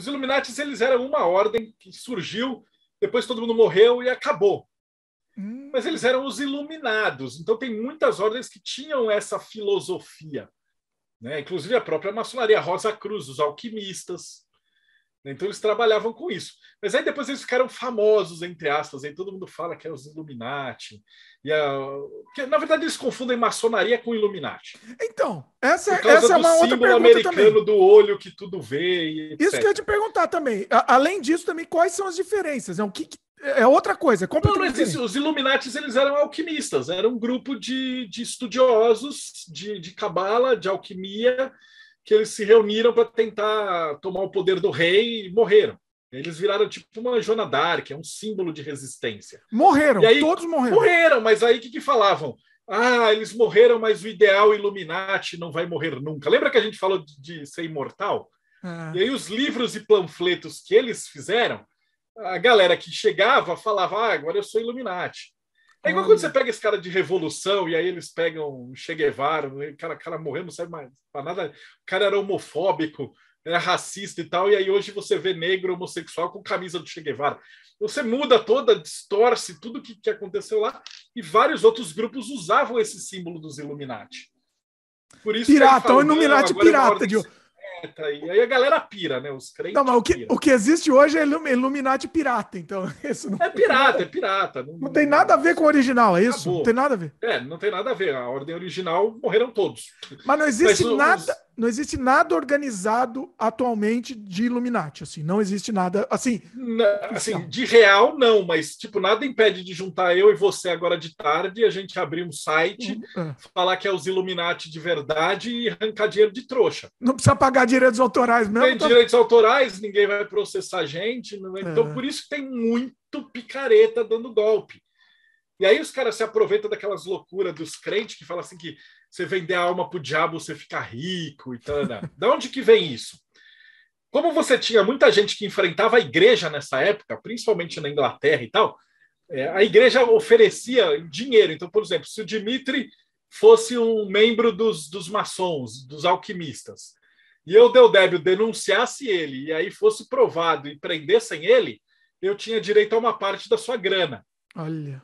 Os Illuminati eles eram uma ordem que surgiu, depois todo mundo morreu e acabou. Hum. Mas eles eram os iluminados. Então tem muitas ordens que tinham essa filosofia. Né? Inclusive a própria maçonaria, Rosa Cruz, os alquimistas. Né? Então eles trabalhavam com isso. Mas aí depois eles ficaram famosos, entre aspas, aí todo mundo fala que é os Illuminati. E a... que, na verdade, eles confundem maçonaria com Illuminati. Então, essa, é, essa é uma outra pergunta americano também. do olho que tudo vê. Isso que eu ia te perguntar também. A, além disso, também, quais são as diferenças? É, o que, é outra coisa. É não, os Illuminati eles eram alquimistas, era um grupo de, de estudiosos de cabala, de, cabala, de alquimia, que eles se reuniram para tentar tomar o poder do rei e morreram. Eles viraram tipo uma Joana Dark, é um símbolo de resistência. Morreram, aí, todos morreram. Morreram, mas aí o que, que falavam? Ah, eles morreram, mas o ideal Illuminati não vai morrer nunca. Lembra que a gente falou de, de ser imortal? Ah. E aí os livros e panfletos que eles fizeram, a galera que chegava falava, ah, agora eu sou Illuminati. É igual quando você pega esse cara de revolução e aí eles pegam Che Guevara, né, o cara, cara morreu, não serve mais para nada. O cara era homofóbico, era racista e tal, e aí hoje você vê negro homossexual com camisa do Che Guevara. Você muda toda, distorce tudo que, que aconteceu lá, e vários outros grupos usavam esse símbolo dos Illuminati. Por isso pirata, o Illuminati é pirata, de... E aí a galera pira, né? Os crentes. Não, mas o que, o que existe hoje é Illuminati pirata, então. Isso não... É pirata, é pirata. Não, não tem nada a ver com o original, é isso? Acabou. Não tem nada a ver. É, não tem nada a ver. A ordem original morreram todos. Mas não existe mas, nada. Os não existe nada organizado atualmente de Illuminati, assim, não existe nada assim. Na, assim, assim de real não, mas tipo nada impede de juntar eu e você agora de tarde, a gente abrir um site, uhum. É. falar que é os Illuminati de verdade e arrancar dinheiro de trouxa. Não precisa pagar direitos autorais não. Tem tá? direitos autorais, ninguém vai processar a gente, é? então é. por isso tem muito picareta dando golpe. E aí os caras se aproveitam daquelas loucuras dos crentes que falam assim que você vender a alma para o diabo, você fica rico e tal. Né? da onde que vem isso? Como você tinha muita gente que enfrentava a igreja nessa época, principalmente na Inglaterra e tal, é, a igreja oferecia dinheiro. Então, por exemplo, se o Dimitri fosse um membro dos, dos maçons, dos alquimistas, e eu, Deodébio, denunciasse ele e aí fosse provado e prendessem ele, eu tinha direito a uma parte da sua grana. Olha.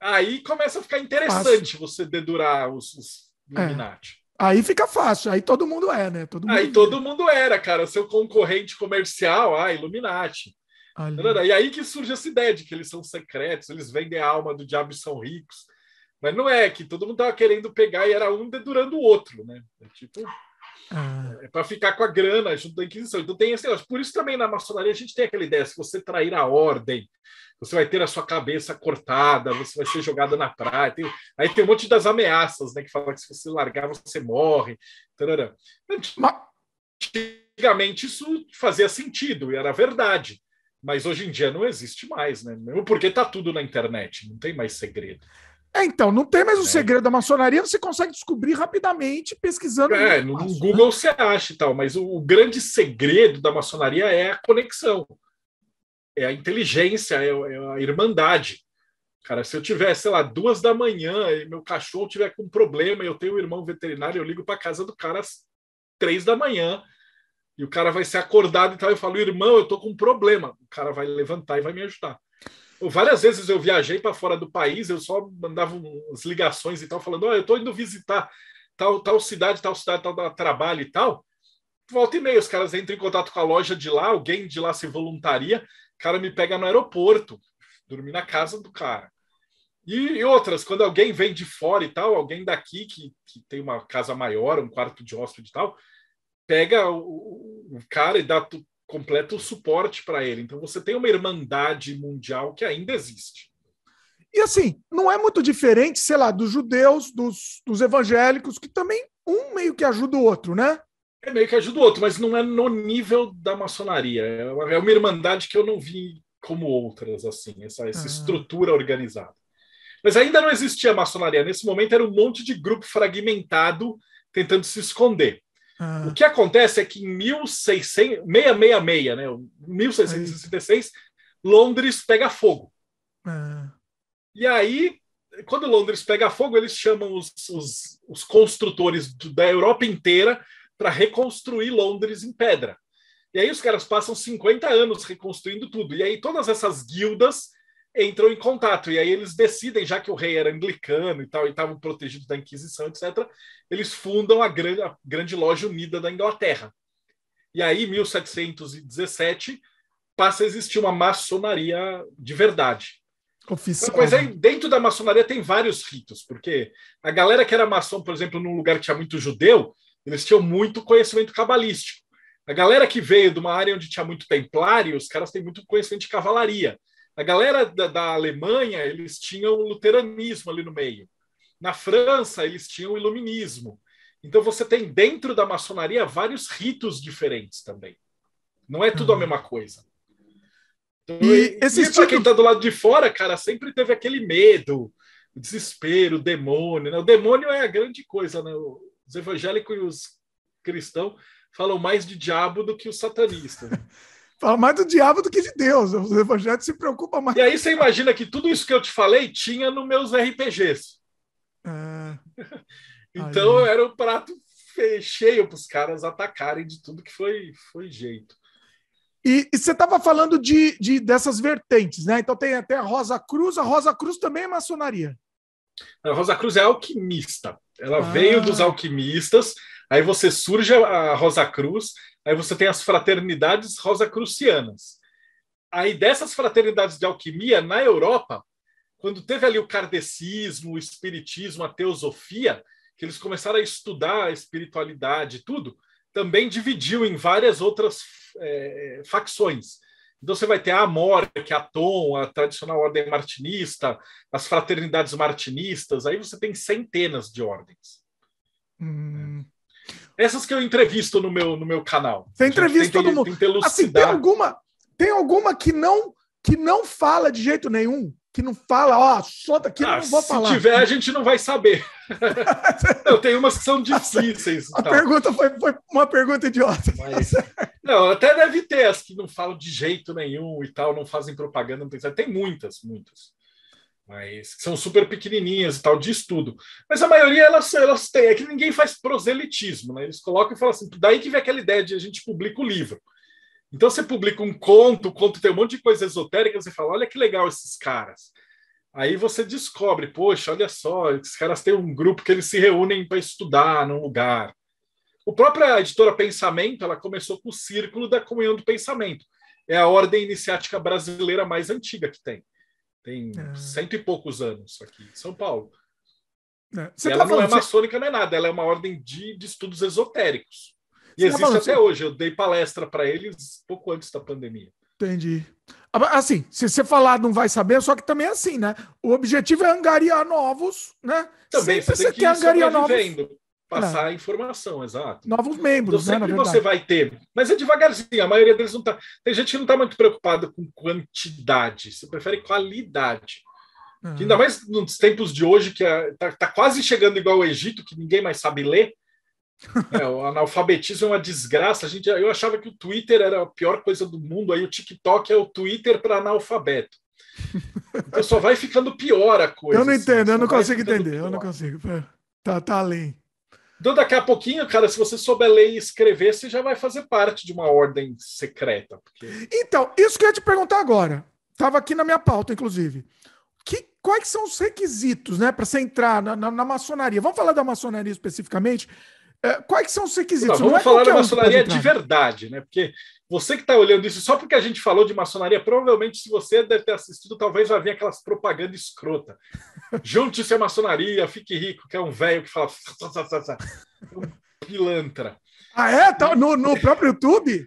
Aí começa a ficar interessante você dedurar os, os, é. Illuminati. É. Aí fica fácil, aí todo mundo é, né? Todo mundo aí vira. todo mundo era, cara. Seu concorrente comercial, ah, Illuminati. Ali. E aí que surge essa ideia de que eles são secretos, eles vendem a alma do diabo e são ricos. Mas não é, que todo mundo tava querendo pegar e era um dedurando o outro, né? É tipo. Ah. É para ficar com a grana junto da Inquisição. Então tem esse negócio. Por isso também na maçonaria a gente tem aquela ideia: se você trair a ordem, você vai ter a sua cabeça cortada, você vai ser jogada na praia. Tem... aí tem um monte das ameaças, né? Que fala que se você largar, você morre. Tarará. Antigamente isso fazia sentido e era verdade. Mas hoje em dia não existe mais, né? Mesmo porque está tudo na internet, não tem mais segredo. É, então, não tem mais o um é. segredo da maçonaria, você consegue descobrir rapidamente pesquisando. É, no Google você acha e tal, mas o, o, grande segredo da maçonaria é a conexão, é a inteligência, é, é, a irmandade. Cara, se eu tiver, sei lá, duas da manhã e meu cachorro tiver com um problema e eu tenho um irmão veterinário, eu ligo para casa do cara às três da manhã e o cara vai ser acordado e tal. Eu falo, irmão, eu tô com um problema. O cara vai levantar e vai me ajudar várias vezes eu viajei para fora do país, eu só mandava umas ligações e tal, falando: oh, eu estou indo visitar tal, tal cidade, tal cidade, tal, trabalho e tal. Volta e meia, os caras entram em contato com a loja de lá, alguém de lá se voluntaria, o cara me pega no aeroporto, dormi na casa do cara. E, e outras, quando alguém vem de fora e tal, alguém daqui que, que tem uma casa maior, um quarto de hóspede e tal, pega o, o, cara e dá completo suporte para ele. Então você tem uma irmandade mundial que ainda existe. E assim, não é muito diferente, sei lá, dos judeus, dos, dos evangélicos, que também um meio que ajuda o outro, né? É meio que ajuda o outro, mas não é no nível da maçonaria. É uma, é uma irmandade que eu não vi como outras, assim, essa, essa ah. estrutura organizada. Mas ainda não existia maçonaria. Nesse momento era um monte de grupo fragmentado tentando se esconder. Ah. O que acontece é que em 1600, 666, né, 1666, aí. Londres pega fogo. Ah. E aí, quando Londres pega fogo, eles chamam os, os, os construtores da Europa inteira para reconstruir Londres em pedra. E aí os caras passam 50 anos reconstruindo tudo. E aí todas essas guildas entrou em contato. E aí eles decidem, já que o rei era anglicano e tal, e estavam protegidos da Inquisição, etc., eles fundam a grande, a grande Loja Unida da Inglaterra. E aí, em 1717, passa a existir uma maçonaria de verdade. Oficial. Mas aí, é, dentro da maçonaria tem vários ritos, porque a galera que era maçom, por exemplo, num lugar que tinha muito judeu, eles tinham muito conhecimento cabalístico. A galera que veio de uma área onde tinha muito templário, os caras têm muito conhecimento de cavalaria. A galera da, da Alemanha, eles tinham o luteranismo ali no meio. Na França, eles tinham o iluminismo. Então, você tem dentro da maçonaria vários ritos diferentes também. Não é tudo a uhum. mesma coisa. Então, e, existe... e quem está do lado de fora, cara, sempre teve aquele medo, o desespero, o demônio. Né? O demônio é a grande coisa, né? Os evangélicos e os cristãos falam mais de diabo do que os satanistas. Né? Fala mais do diabo do que de Deus. Os evangélicos se preocupam mais. E aí você imagina que tudo isso que eu te falei tinha nos meus RPGs. É... então aí. era um prato cheio para os caras atacarem de tudo que foi, foi jeito. E, e, você estava falando de, de, dessas vertentes, né? Então tem até a Rosa Cruz, a Rosa Cruz também é maçonaria. A Rosa Cruz é alquimista. Ela ah. veio dos alquimistas, aí você surge a Rosa Cruz, Aí você tem as fraternidades rosacrucianas. Aí dessas fraternidades de alquimia na Europa, quando teve ali o kardecismo, o espiritismo, a teosofia, que eles começaram a estudar a espiritualidade e tudo, também dividiu em várias outras é, facções. Então você vai ter a Amora, que é a Tom, a tradicional ordem martinista, as fraternidades martinistas, aí você tem centenas de ordens. Hum. Essas que eu entrevisto no meu, no meu canal. Você entrevista todo mundo. Tem, assim, tem alguma, tem alguma que não que não fala de jeito nenhum, que não fala, ó, solta aqui, ah, não vou se falar. Se tiver, a gente não vai saber. eu tenho umas que são difíceis. A então. pergunta foi, foi, uma pergunta idiota. Mas, não, até deve ter as que não falam de jeito nenhum e tal, não fazem propaganda, não tem Tem muitas, muitas mas são super pequenininhas e tal, diz tudo. Mas a maioria elas, elas têm, é que ninguém faz proselitismo, né? eles colocam e falam assim, daí que vem aquela ideia de a gente publica o livro. Então você publica um conto, o conto tem um monte de coisa esotérica, você fala, olha que legal esses caras. Aí você descobre, poxa, olha só, esses caras têm um grupo que eles se reúnem para estudar num lugar. O própria editora Pensamento, ela começou com o Círculo da Comunhão do Pensamento. É a ordem iniciática brasileira mais antiga que tem. Tem é. cento e poucos anos aqui, em São Paulo. É. ela tá não é maçônica, não é nada, ela é uma ordem de, de estudos esotéricos. E Você tá existe tá até hoje. Eu dei palestra para eles pouco antes da pandemia. Entendi. Ah, assim, se você falar não vai saber, só que também é assim, né? O objetivo é angariar novos, né? Também Sempre você tem que angariar novos passar a é. informação, exato. Novos membros, então, né, sempre né, você vai ter, mas é devagarzinho, a maioria deles não está. Tem gente que não está muito preocupada com quantidade, você prefere qualidade. Uhum. Ainda mais nos tempos de hoje, que está tá quase chegando igual ao Egito, que ninguém mais sabe ler. é, o analfabetismo é uma desgraça. A gente, eu achava que o Twitter era a pior coisa do mundo, aí o TikTok é o Twitter para analfabeto. Então só vai ficando pior a coisa. Eu não assim, entendo, assim, eu, não entender, eu não consigo entender, eu não consigo. Tá, tá além. Então, daqui a pouquinho, cara, se você souber ler e escrever, você já vai fazer parte de uma ordem secreta. Porque... Então, isso que eu ia te perguntar agora. Estava aqui na minha pauta, inclusive. Que, quais são os requisitos né, para você entrar na, na, na, maçonaria? Vamos falar da maçonaria especificamente. É, quais são os requisitos? Não, vamos Não é falar da maçonaria um de né? verdade, né? Porque você que está olhando isso só porque a gente falou de maçonaria, provavelmente se você deve ter assistido, talvez vai vir aquelas propagandas escrota. Junte-se à maçonaria, fique rico, que é um velho que fala. É um pilantra. Ah, é? Tá no, no próprio YouTube?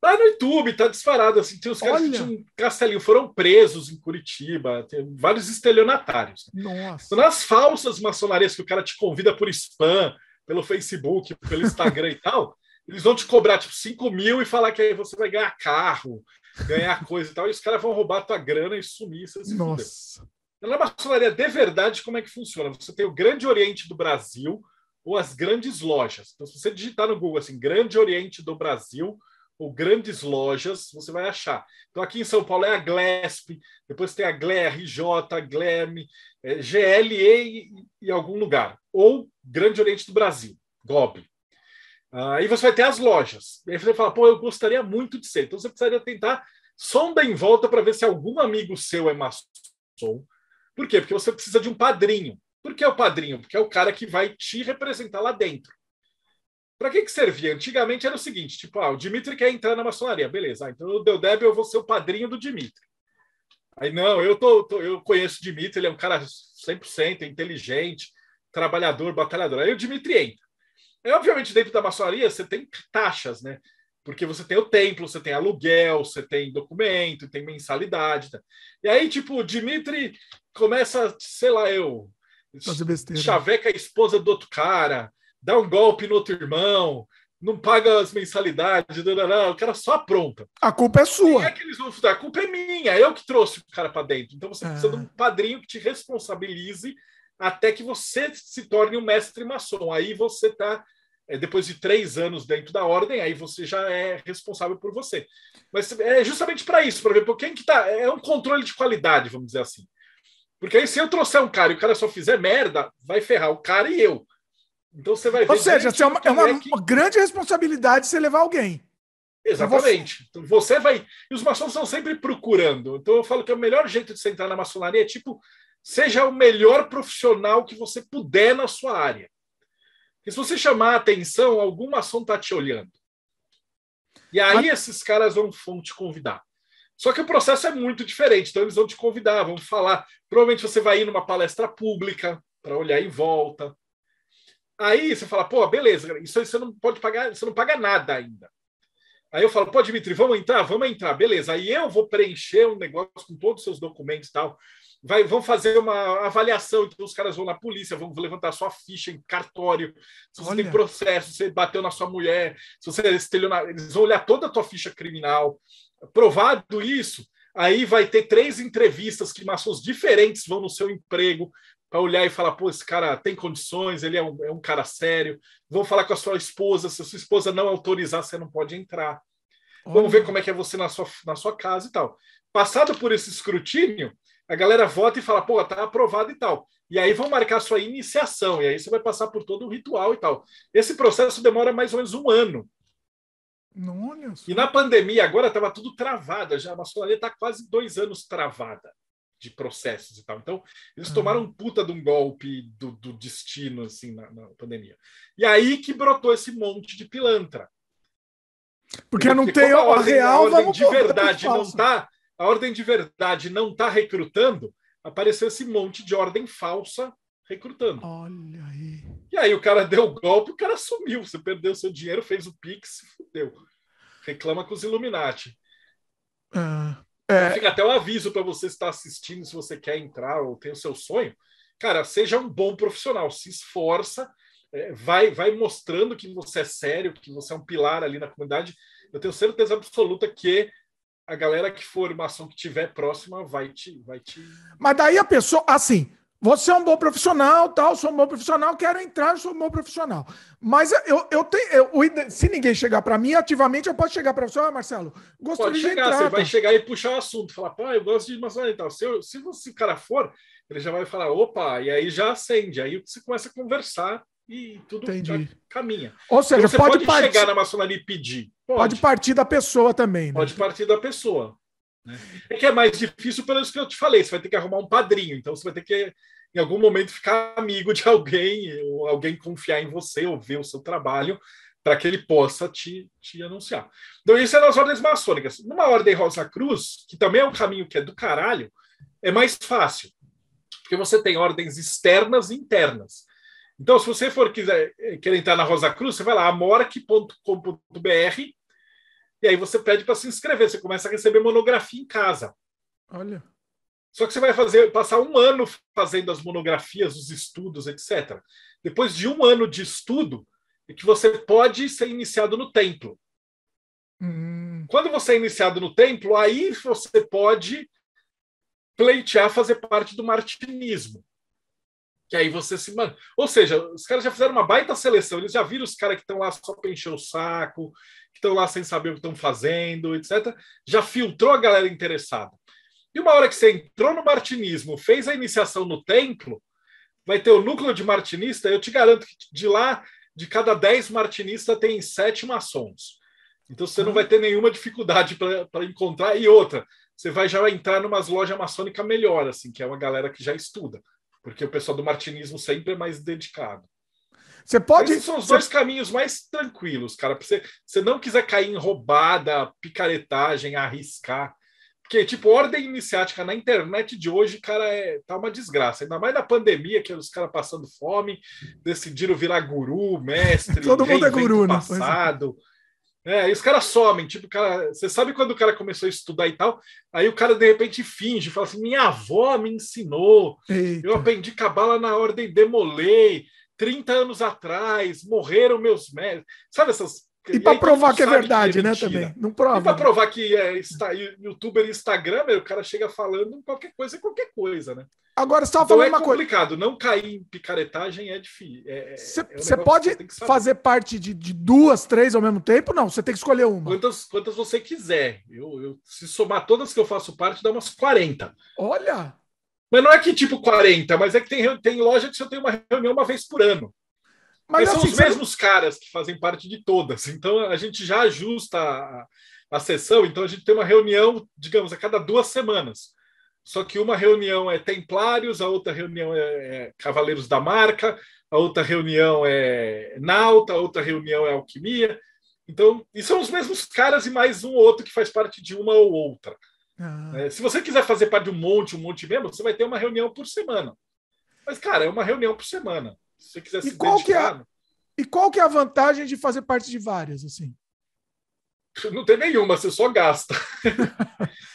Tá no YouTube, tá disparado. Assim, tem os caras que tinham um castelinho, foram presos em Curitiba, tem vários estelionatários. Nossa. Então, nas falsas maçonarias que o cara te convida por spam, pelo Facebook, pelo Instagram e tal, eles vão te cobrar tipo 5 mil e falar que aí você vai ganhar carro, ganhar coisa e tal, e os caras vão roubar tua grana e sumir. Você Nossa. Na é maçonaria, de verdade, como é que funciona? Você tem o Grande Oriente do Brasil ou as grandes lojas. Então, se você digitar no Google assim, Grande Oriente do Brasil ou grandes lojas, você vai achar. Então, aqui em São Paulo é a Glesp, depois tem a GLRJ, a GLEM, é, GLE e, e algum lugar. Ou Grande Oriente do Brasil, GOB. Aí ah, você vai ter as lojas. E aí você fala pô, eu gostaria muito de ser. Então você precisaria tentar sonda em volta para ver se algum amigo seu é maçom. Por quê? Porque você precisa de um padrinho. Por que o padrinho? Porque é o cara que vai te representar lá dentro. Para que, que servia? Antigamente era o seguinte: tipo, ah, o Dimitri quer entrar na maçonaria, beleza. Ah, então eu deu eu vou ser o padrinho do Dimitri. Aí, não, eu, tô, tô, eu conheço o Dimitri, ele é um cara 100% inteligente, trabalhador, batalhador. Aí o Dimitri entra. É, obviamente, dentro da maçonaria, você tem taxas, né? Porque você tem o templo, você tem aluguel, você tem documento, tem mensalidade. Tá? E aí, tipo, Dimitri começa, sei lá, eu. Né? Chaveca a esposa do outro cara, dá um golpe no outro irmão, não paga as mensalidades, não, não, não, o cara só apronta. A culpa é sua. É a culpa é minha, é eu que trouxe o cara para dentro. Então você é. precisa de um padrinho que te responsabilize até que você se torne um mestre maçom. Aí você está, é, depois de três anos dentro da ordem, aí você já é responsável por você. Mas é justamente para isso, para ver por quem que tá, é, é um controle de qualidade, vamos dizer assim. Porque aí, se eu trouxer um cara e o cara só fizer merda, vai ferrar o cara e eu. Então você vai ver. Ou seja, é uma, é uma que... É grande responsabilidade você levar alguém. Exatamente. Então você vai. E os maçons estão sempre procurando. Então eu falo que o melhor jeito de você entrar na maçonaria é tipo Seja o melhor profissional que você puder na sua área. Porque se você chamar a atenção, alguma ação está te olhando. E aí Mas... esses caras vão, vão te convidar. Só que o processo é muito diferente, então eles vão te convidar, vão falar. Provavelmente você vai ir numa palestra pública para olhar em volta. Aí você fala, pô, beleza, isso aí você não pode pagar, você não paga nada ainda. Aí eu falo, pô, Dmitri, vamos entrar? Vamos entrar, beleza. Aí eu vou preencher um negócio com todos os seus documentos e tal vai, vão fazer uma avaliação, então os caras vão na polícia, vão levantar sua ficha em cartório, se você Olha. tem processo, se você bateu na sua mulher, se você estelhou Eles vão olhar toda a tua ficha criminal. Provado isso, aí vai ter três entrevistas que maçons diferentes vão no seu emprego para olhar e falar, pô, esse cara tem condições, ele é um, é um cara sério. Vão falar com a sua esposa, se a sua esposa não autorizar, você não pode entrar. Vamos ver como é que é você na sua, na sua casa e tal. Passado por esse escrutínio, a galera vota e fala, pô, tá aprovado e tal. E aí vão marcar sua iniciação, e aí você vai passar por todo o ritual e tal. Esse processo demora mais ou menos um ano. Não, E na pandemia, agora estava tudo travado, já a maçonaria está quase dois anos travada de processos e tal. Então, eles ah. tomaram puta de um golpe do, do destino, assim, na, na, pandemia. E aí que brotou esse monte de pilantra. Porque, Porque não tem a, ordem, real, a ordem de verdade não tá a ordem de verdade não está recrutando, apareceu esse monte de ordem falsa recrutando. Olha aí. E aí o cara deu o golpe, o cara sumiu. Você perdeu seu dinheiro, fez o Pix, fudeu. Reclama com os Illuminati. Ah, é... Fica até um aviso para você estar tá assistindo, se você quer entrar ou tem o seu sonho. Cara, seja um bom profissional, se esforça, é, vai, vai mostrando que você é sério, que você é um pilar ali na comunidade. Eu tenho certeza absoluta que a galera que for formação que tiver próxima vai te, vai te. Mas daí a pessoa, assim, você é um bom profissional, tal, sou um bom profissional, quero entrar, sou um bom profissional. Mas eu, eu tenho. Eu, se ninguém chegar para mim, ativamente eu posso chegar para você, ah, Marcelo, gostaria Pode chegar, de entrar. Você tá? vai chegar e puxar o assunto, falar, pá, eu gosto de maçonaria e tal. Se, eu, se, você, se o cara for, ele já vai falar, opa, e aí já acende. Aí você começa a conversar e tudo Entendi. caminha. Ou então seja, então, pode, pode part... chegar na maçonaria e pedir. Pode. pode partir da pessoa também. Né? Pode partir da pessoa. Né? É que é mais difícil pelo que eu te falei. Você vai ter que arrumar um padrinho. Então você vai ter que, em algum momento, ficar amigo de alguém, ou alguém confiar em você, ou ver o seu trabalho, para que ele possa te, te anunciar. Então, isso é nas ordens maçônicas. Numa ordem Rosa Cruz, que também é um caminho que é do caralho, é mais fácil. Porque você tem ordens externas e internas então, se você for quiser eh, querer entrar na Rosa Cruz, você vai lá amorc.com.br e aí você pede para se inscrever. Você começa a receber monografia em casa. Olha. Só que você vai fazer passar um ano fazendo as monografias, os estudos, etc. Depois de um ano de estudo, é que você pode ser iniciado no templo. Hum. Quando você é iniciado no templo, aí você pode pleitear fazer parte do martinismo. Que aí você se. Mano, ou seja, os caras já fizeram uma baita seleção, eles já viram os caras que estão lá só para encher o saco, que estão lá sem saber o que estão fazendo, etc. Já filtrou a galera interessada. E uma hora que você entrou no martinismo, fez a iniciação no templo, vai ter o núcleo de martinista. Eu te garanto que de lá, de cada dez martinistas, tem sete maçons. Então você não uhum. vai ter nenhuma dificuldade para encontrar. E outra, você vai já entrar numas lojas maçônicas melhor, assim, que é uma galera que já estuda porque o pessoal do martinismo sempre é mais dedicado. Você pode. Esses são os dois caminhos mais tranquilos, cara. Se você, você não quiser cair em roubada, picaretagem, arriscar. Porque, tipo, ordem iniciática na internet de hoje, cara, é, tá uma desgraça. Ainda mais na pandemia, que os caras passando fome, decidiram virar guru, mestre, todo mundo é guru, né? passado. Né? É, e os caras somem, tipo, cara, você sabe quando o cara começou a estudar e tal, aí o cara de repente finge, fala assim: minha avó me ensinou, Eita. eu aprendi cabala na ordem demolei, 30 anos atrás, morreram meus médicos. Sabe essas e para provar que é verdade, que é né? Também. Não prova. E para provar que é está, youtuber e o cara chega falando qualquer coisa é qualquer coisa, né? Agora, você estava então, falando é uma coisa. É complicado, não cair em picaretagem é difícil. Você é, é, é, um pode fazer parte de, de, duas, três ao mesmo tempo? Não, você tem que escolher uma. Quantas, quantas você quiser. Eu, eu, se somar todas que eu faço parte, dá umas 40. Olha! Mas não é que tipo 40, mas é que tem, tem loja que eu tenho uma reunião uma vez por ano. Mas, assim, são os mesmos caras que fazem parte de todas. Então a gente já ajusta a, a sessão. Então a gente tem uma reunião, digamos, a cada duas semanas. Só que uma reunião é Templários, a outra reunião é, é Cavaleiros da Marca, a outra reunião é Nauta, a outra reunião é Alquimia. Então, e são os mesmos caras e mais um ou outro que faz parte de uma ou outra. Ah. É, se você quiser fazer parte de um monte, um monte mesmo, você vai ter uma reunião por semana. Mas, cara, é uma reunião por semana você quiser e se qual que é, né? E qual que é a vantagem de fazer parte de várias, assim? Não tem nenhuma, você só gasta.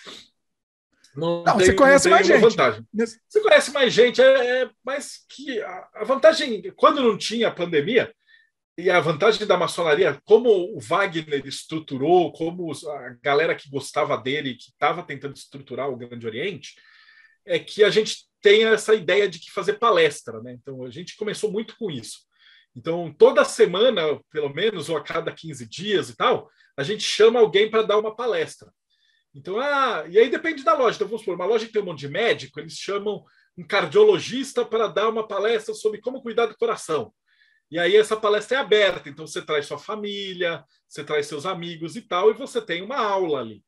Não, não tem, você conhece não mais gente. Vantagem. Você conhece mais gente, é, é mas que a, a, vantagem, quando não tinha a pandemia, e a vantagem da maçonaria, como o Wagner estruturou, como a galera que gostava dele, que estava tentando estruturar o Grande Oriente, é que a gente tem essa ideia de que fazer palestra, né? Então a gente começou muito com isso. Então toda semana, pelo menos ou a cada 15 dias e tal, a gente chama alguém para dar uma palestra. Então, ah, e aí depende da loja. Então vamos supor, uma loja que tem um monte de médico, eles chamam um cardiologista para dar uma palestra sobre como cuidar do coração. E aí essa palestra é aberta, então você traz sua família, você traz seus amigos e tal, e você tem uma aula ali.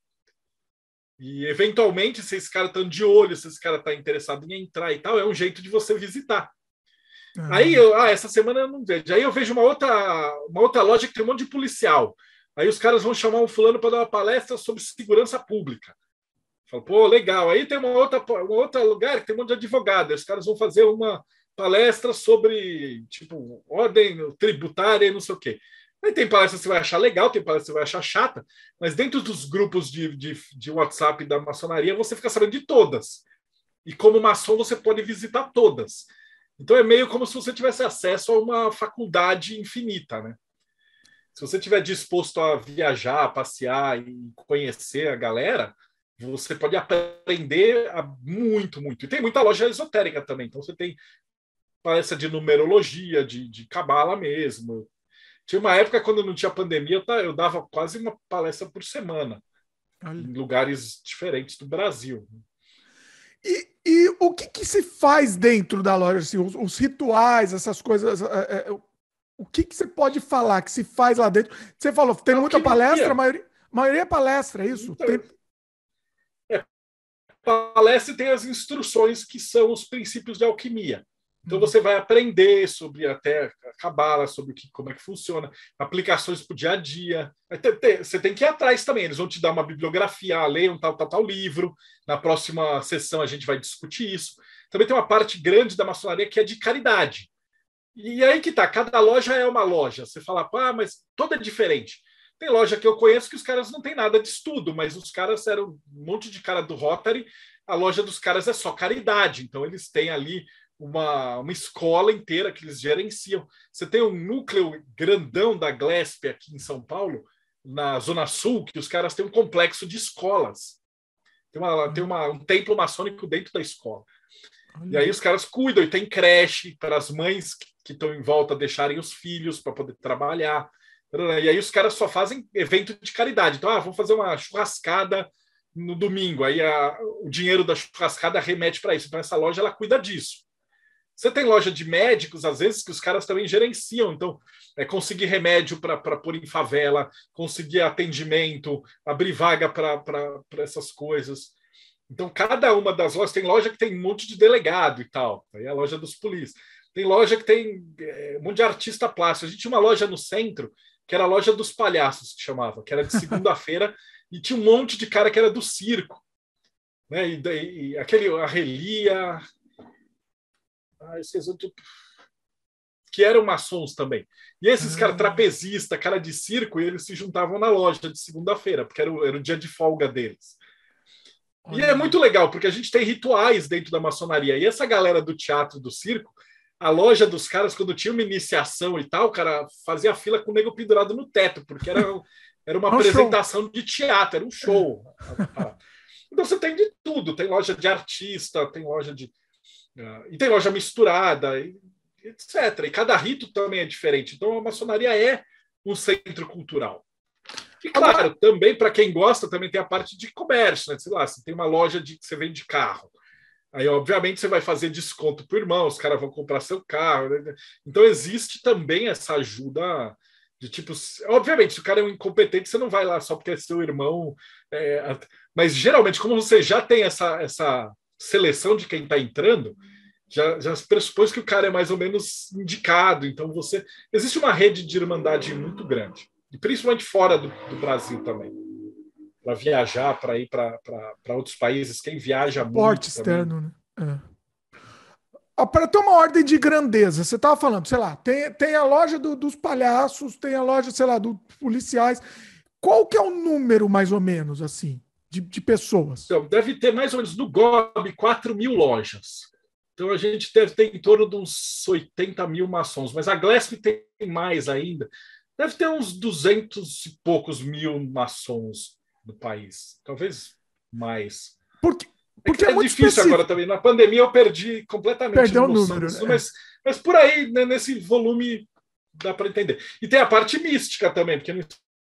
E eventualmente, se esse cara tá de olho, se esse cara tá interessado em entrar e tal, é um jeito de você visitar. Uhum. Aí eu, ah, essa semana eu não vejo. Aí eu vejo uma outra, uma outra loja que tem um monte de policial. Aí os caras vão chamar um fulano para dar uma palestra sobre segurança pública. Fala, pô, legal. Aí tem uma outra, um outro lugar que tem um monte de advogado. Aí os caras vão fazer uma palestra sobre, tipo, ordem tributária e não sei o quê. Aí tem palestra que você vai achar legal, tem palestra que você vai achar chata, mas dentro dos grupos de, de, de WhatsApp da maçonaria, você fica sabendo de todas. E como maçom, você pode visitar todas. Então é meio como se você tivesse acesso a uma faculdade infinita, né? Se você estiver disposto a viajar, a passear e conhecer a galera, você pode aprender muito, muito. E tem muita loja esotérica também. Então você tem palestra de numerologia, de, de cabala mesmo, tinha uma época quando não tinha pandemia, eu, eu dava quase uma palestra por semana Olha. em lugares diferentes do Brasil. E, e o que, que, se faz dentro da loja? Assim, os, os, rituais, essas coisas. É, é, é o que, que, você pode falar que se faz lá dentro? Você falou, tem muita palestra, a maioria, a maioria é palestra, é isso? Então, tem... É, palestra tem as instruções que são os princípios de alquimia. Então você vai aprender sobre até a cabala, sobre o que, como é que funciona, aplicações para o dia a dia. Você tem que ir atrás também. Eles vão te dar uma bibliografia, ah, leiam um tal, tal, tal livro. Na próxima sessão a gente vai discutir isso. Também tem uma parte grande da maçonaria que é de caridade. E aí que tá, cada loja é uma loja. Você fala, ah, mas toda é diferente. Tem loja que eu conheço que os caras não têm nada de estudo, mas os caras eram um monte de cara do Rotary. A loja dos caras é só caridade. Então eles têm ali uma, uma escola inteira que eles gerenciam. Você tem um núcleo grandão da Glesp aqui em São Paulo, na Zona Sul, que os caras têm um complexo de escolas. Tem, uma, hum. tem uma, um templo maçônico dentro da escola. E aí os caras cuidam e tem creche para as mães que estão em volta deixarem os filhos para poder trabalhar. E aí os caras só fazem evento de caridade. Então, ah, vamos fazer uma churrascada no domingo. Aí a, o dinheiro da churrascada remete para isso. Então essa loja ela cuida disso. Você tem loja de médicos, às vezes, que os caras também gerenciam. Então, é conseguir remédio para pôr em favela, conseguir atendimento, abrir vaga para essas coisas. Então, cada uma das lojas tem loja que tem um monte de delegado e tal. Aí é a loja dos polícias. Tem loja que tem é, um monte de artista plástico. A gente tinha uma loja no centro que era a loja dos palhaços, que chamava, que era de segunda-feira, e tinha um monte de cara que era do circo. Né? E, daí, aquele, a Relia, ah, esses outros... Que eram maçons também. E esses ah. caras, trapezista, cara de circo, eles se juntavam na loja de segunda-feira, porque era o, era o dia de folga deles. E é muito legal, porque a gente tem rituais dentro da maçonaria. E essa galera do teatro, do circo, a loja dos caras, quando tinha uma iniciação e tal, o cara fazia fila com o nego pendurado no teto, porque era, era uma um apresentação show. de teatro, era um show. então você tem de tudo: tem loja de artista, tem loja de ah, e tem loja misturada, etc. E cada rito também é diferente. Então a maçonaria é um centro cultural. E claro, também para quem gosta, também tem a parte de comércio, né? Sei lá, você tem uma loja de que você vende carro. Aí, obviamente, você vai fazer desconto para o irmão, os caras vão comprar seu carro. Né? Então, existe também essa ajuda de tipo. Obviamente, se o cara é um incompetente, você não vai lá só porque é seu irmão. É... mas, geralmente, como você já tem essa, essa seleção de quem está entrando já, já pressupõe que o cara é mais ou menos indicado. Então você existe uma rede de irmandade muito grande, e principalmente fora do, do Brasil também. Para viajar, para ir para outros países, quem viaja muito. externo, né? É. Ah, para ter uma ordem de grandeza, você estava falando, sei lá, tem, tem a loja do, dos palhaços, tem a loja, sei lá, dos policiais. Qual que é o número, mais ou menos, assim? de, de pessoas? Então, deve ter mais ou menos no GOB 4 mil lojas. Então a gente deve ter em torno de uns 80 mil maçons, mas a Glesp tem mais ainda. Deve ter uns 200 e poucos mil maçons no país, talvez mais. É porque, porque é, é, é difícil específico. agora também. Na pandemia eu perdi completamente Perdeu o número, disso, é. mas, mas por aí, né, nesse volume, dá para entender. E tem a parte mística também, porque não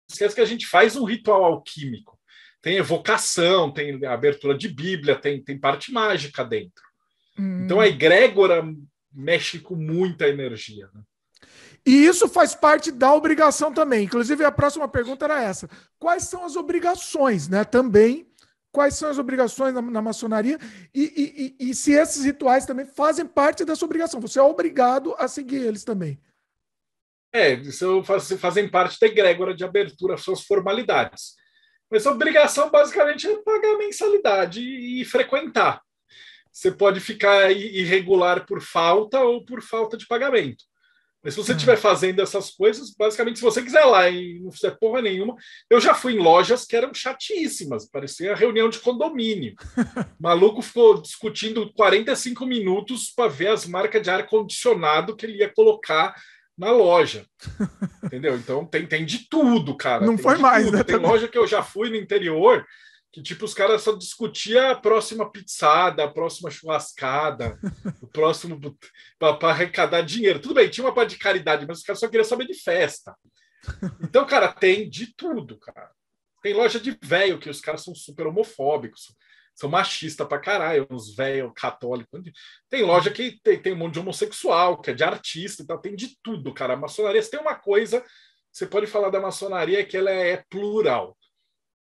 esquece que a gente faz um ritual alquímico tem evocação, tem abertura de Bíblia, tem, tem parte mágica dentro. Hum. Então a egrégora mexe com muita energia. Né? E isso faz parte da obrigação também. Inclusive, a próxima pergunta era essa: quais são as obrigações, né? Também, quais são as obrigações na, na maçonaria e, e, e, e, se esses rituais também fazem parte dessa obrigação. Você é obrigado a seguir eles também. É, isso faz, fazem parte da egrégora de abertura, são as formalidades. Mas a obrigação basicamente é pagar mensalidade e, e frequentar. Você pode ficar irregular por falta ou por falta de pagamento. Mas se você hum. estiver fazendo essas coisas, basicamente, se você quiser lá e não fizer porra nenhuma, eu já fui em lojas que eram chatíssimas, parecia reunião de condomínio. O maluco ficou discutindo 45 minutos para ver as marcas de ar-condicionado que ele ia colocar na loja. entendeu? Então tem, tem de tudo, cara. Não tem foi mais, tudo. né? Tem loja que eu já fui no interior que tipo os caras só discutia a próxima pizzada, a próxima churrascada, o próximo para arrecadar dinheiro. Tudo bem, tinha uma parte de caridade, mas os caras só queriam saber de festa. Então, cara, tem de tudo, cara. Tem loja de velho que os caras são super homofóbicos, são machistas pra caralho, uns velhos católicos. Tem loja que tem, tem um monte de homossexual, que é de artista e tal, tem de tudo, cara. A maçonaria, se tem uma coisa, você pode falar da maçonaria é que ela é plural.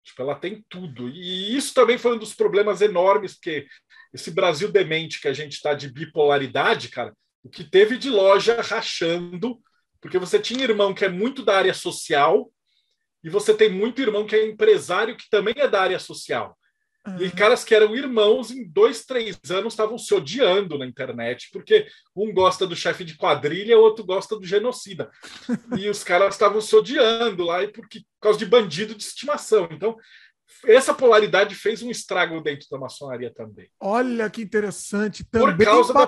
Tipo, ela tem tudo. E isso também foi um dos problemas enormes, porque esse Brasil demente que a gente está de bipolaridade, cara, o que teve de loja rachando, porque você tinha irmão que é muito da área social e você tem muito irmão que é empresário que também é da área social. Uhum. E caras que eram irmãos em dois, três anos estavam se odiando na internet, porque um gosta do chefe de quadrilha, o outro gosta do genocida. e os caras estavam se odiando lá e porque, por causa de bandido de estimação. Então, essa polaridade fez um estrago dentro da maçonaria também. Olha que interessante. Também por causa da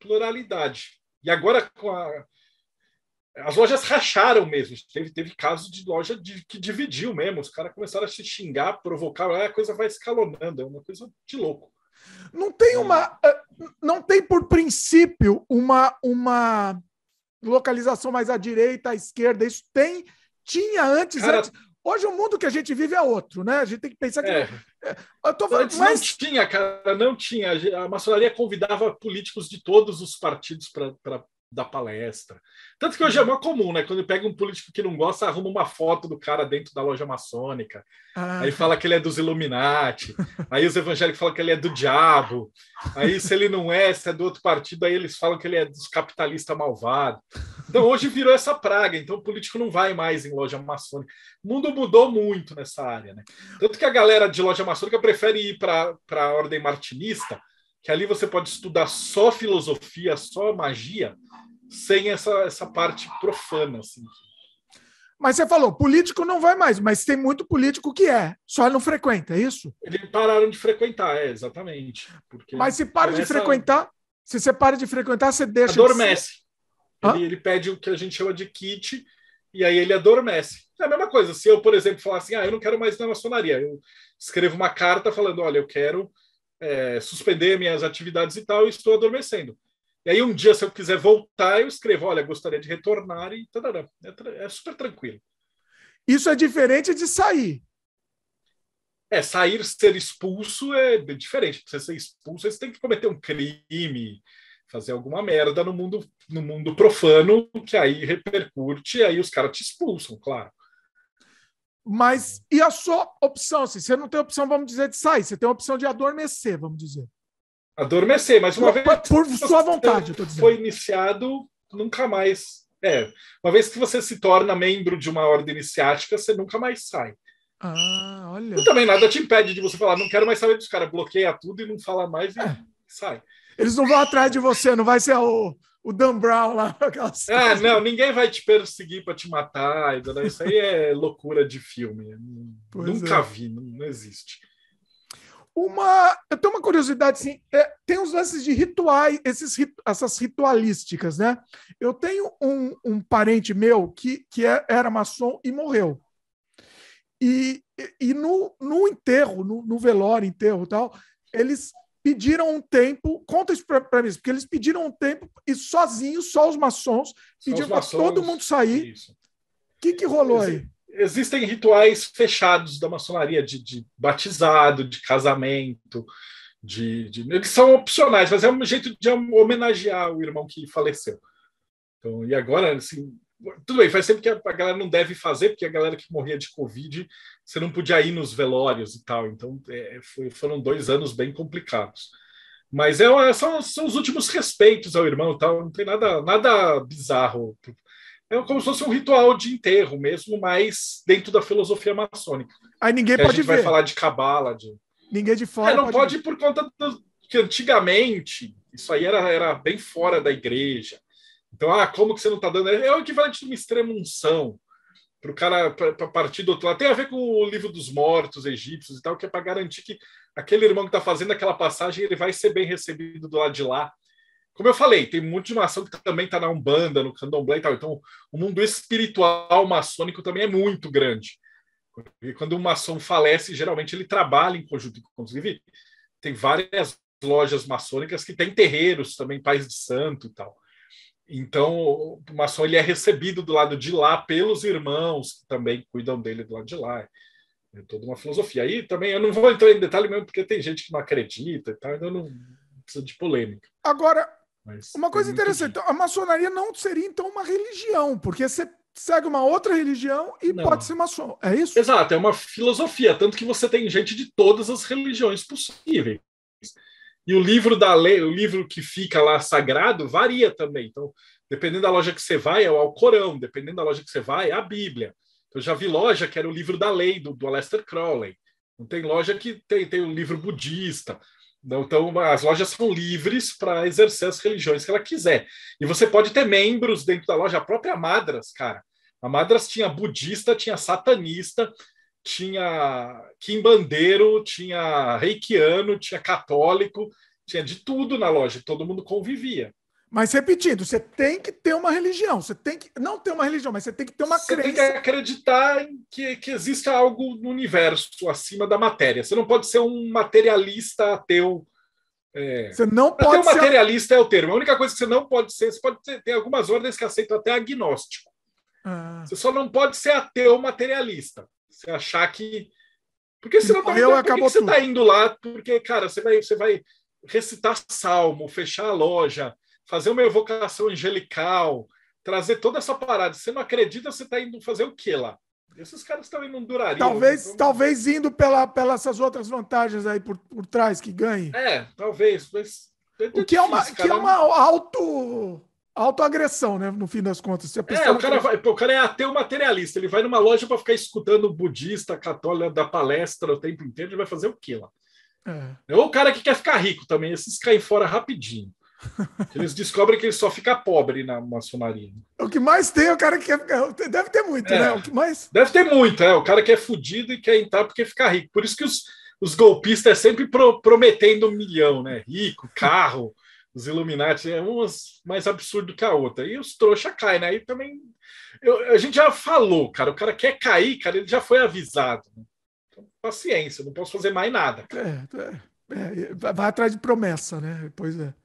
pluralidade. E agora, com a, as lojas racharam mesmo. Teve, teve casos de loja de, que dividiu mesmo. Os caras começaram a se xingar, provocar, ah, a coisa vai escalonando. É uma coisa de louco. Não tem uma. É. Ah, não tem, por princípio, uma, uma localização mais à direita, à esquerda. Isso tem. Tinha antes. Cara, antes. Hoje o mundo que a gente vive é outro, né? A gente tem que pensar que. É. é eu tô falando, Antes mas... Não tinha, cara, não tinha. A maçonaria convidava políticos de todos os partidos para da palestra. Tanto que hoje é uma comum, né? Quando pega um político que não gosta, arruma uma foto do cara dentro da loja maçônica. Ah. Aí fala que ele é dos Illuminati. aí os evangélicos falam que ele é do diabo. Aí, se ele não é, se é do outro partido, aí eles falam que ele é dos capitalistas malvados. Então, hoje virou essa praga. Então, o político não vai mais em loja maçônica. O mundo mudou muito nessa área, né? Tanto que a galera de loja maçônica prefere ir para a ordem martinista, que ali você pode estudar só filosofia, só magia, sem essa, essa parte profana. Assim. Mas você falou, político não vai mais, mas tem muito político que é, só não frequenta, é isso? Eles pararam de frequentar, é, exatamente. mas se para começa... de frequentar, se você para de frequentar, você deixa. Adormece. De ele, ele pede o que a gente chama de kit, e aí ele adormece. É a mesma coisa, se eu, por exemplo, falar assim, ah, eu não quero mais na maçonaria, eu escrevo uma carta falando, olha, eu quero é, suspender minhas atividades e tal, e estou adormecendo. E aí, um dia, se eu quiser voltar, eu escrevo: olha, gostaria de retornar e tarará. É, é super tranquilo. Isso é diferente de sair. É, sair, ser expulso é diferente. Pra você ser expulso, você tem que cometer um crime, fazer alguma merda no mundo, no mundo profano, que aí repercute, e aí os caras te expulsam, claro. Mas e a sua opção? Assim, você não tem opção, vamos dizer, de sair, você tem a opção de adormecer, vamos dizer. Adormecer, mas uma por, vez. Por sua vontade, eu tô dizendo. Foi iniciado, nunca mais. É, uma vez que você se torna membro de uma ordem iniciática, você nunca mais sai. Ah, olha. E também nada te impede de você falar, não quero mais saber dos caras, bloqueia tudo e não fala mais e é. sai. Eles não vão atrás de você, não vai ser o, o Dan Brown lá. Aquelas... Ah, não, ninguém vai te perseguir para te matar. Isso aí é loucura de filme. Pois Nunca é. vi, não, não existe uma. Eu tenho uma curiosidade, assim, é, tem uns lances de rituais, esses, essas ritualísticas, né? Eu tenho um, um parente meu que, que é, era maçom e morreu. E, e no, no enterro, no, no velório, enterro tal, eles pediram um tempo, conta isso para mim, porque eles pediram um tempo e sozinhos, só os maçons, pediram para todo mundo sair. O que, que rolou aí? É existem rituais fechados da maçonaria, de, de batizado, de casamento, de, de, eles são opcionais, mas é um jeito de homenagear o irmão que faleceu. Então, e agora, assim, tudo bem, faz tempo que a galera não deve fazer, porque a galera que morria de Covid, você não podia ir nos velórios e tal. Então, é, foi, foram dois anos bem complicados. Mas é, são, são os últimos respeitos ao irmão e tal, não tem nada, nada bizarro é como se fosse um ritual de enterro mesmo, mas dentro da filosofia maçônica. Aí ninguém pode ver. A gente ver. vai falar de cabala, de... Ninguém de fora. É, não pode, pode por conta do... que antigamente isso aí era, era bem fora da igreja. Então, ah, como que você não está dando? É o equivalente de uma extrema unção para o cara para partir do outro lado. Tem a ver com o livro dos mortos egípcios e tal, que é para garantir que aquele irmão que está fazendo aquela passagem ele vai ser bem recebido do lado de lá como eu falei, tem muito de maçom que também está na Umbanda, no Candomblé e tal. Então, o mundo espiritual maçônico também é muito grande. E quando um maçom falece, geralmente ele trabalha em conjunto. Inclusive, tem várias lojas maçônicas que têm terreiros também, pais de santo e tal. Então, o maçom ele é recebido do lado de lá pelos irmãos que também cuidam dele do lado de lá. É toda uma filosofia. Aí também eu não vou entrar em detalhe mesmo, porque tem gente que não acredita e tal, então não precisa de polêmica. Agora, mas uma coisa interessante, a maçonaria não seria então uma religião, porque você segue uma outra religião e não. pode ser maçom. É isso? Exato, é uma filosofia, tanto que você tem gente de todas as religiões possíveis. E o livro da lei, o livro que fica lá sagrado, varia também. Então, dependendo da loja que você vai, é o Alcorão, dependendo da loja que você vai, é a Bíblia. Eu já vi loja que era o livro da lei do, do Aleister Crowley. Não tem loja que tem, tem o um livro budista. Então, as lojas são livres para exercer as religiões que ela quiser. E você pode ter membros dentro da loja, a própria Madras, cara. A Madras tinha budista, tinha satanista, tinha quimbandeiro, tinha reikiano, tinha católico, tinha de tudo na loja, todo mundo convivia. Mas repetindo, você tem que ter uma religião, você tem que não ter uma religião, mas você tem que ter uma você crença. Você tem que acreditar que, que exista algo no universo acima da matéria. Você não pode ser um materialista ateu. É... Você não pode até ser. materialista é o termo. A única coisa que você não pode ser, você pode ter, tem algumas ordens que aceitam até agnóstico. Ah. Você só não pode ser ateu materialista. Você achar que. Porque senão tá Morreu, tá, que você está indo lá? Porque, cara, você vai, você vai recitar salmo, fechar a loja, fazer uma evocação angelical, trazer toda essa parada. Você não acredita, você está indo fazer o quê lá? Esses caras também não durariam. Talvez, então... talvez indo pela, pelas essas outras vantagens aí por, por trás que ganhe. É, talvez. Mas... É o que é uma, que é uma auto autoagressão, né? No fim das contas. Se a é, o cara, vai, o cara é ateu materialista. Ele vai numa loja para ficar escutando budista, católico da palestra o tempo inteiro. Ele vai fazer o quê lá? É. é ou o cara que quer ficar rico também. Esses caem fora rapidinho. Eles descobrem que ele só fica pobre na maçonaria. O que mais tem é o cara que quer ficar. Deve ter muito, é, né? O que mais... Deve ter muito, é. O cara que é fudido e quer entrar porque fica rico. Por isso que os, os golpistas é sempre pro, prometendo um milhão, né? Rico, carro, os Illuminati, é um mais absurdo que a outra. E os trouxa caem, né? Aí também. Eu, a gente já falou, cara. O cara quer cair, cara, ele já foi avisado. Né? Então, paciência, não posso fazer mais nada. É, é, é vai atrás de promessa, né? Pois é.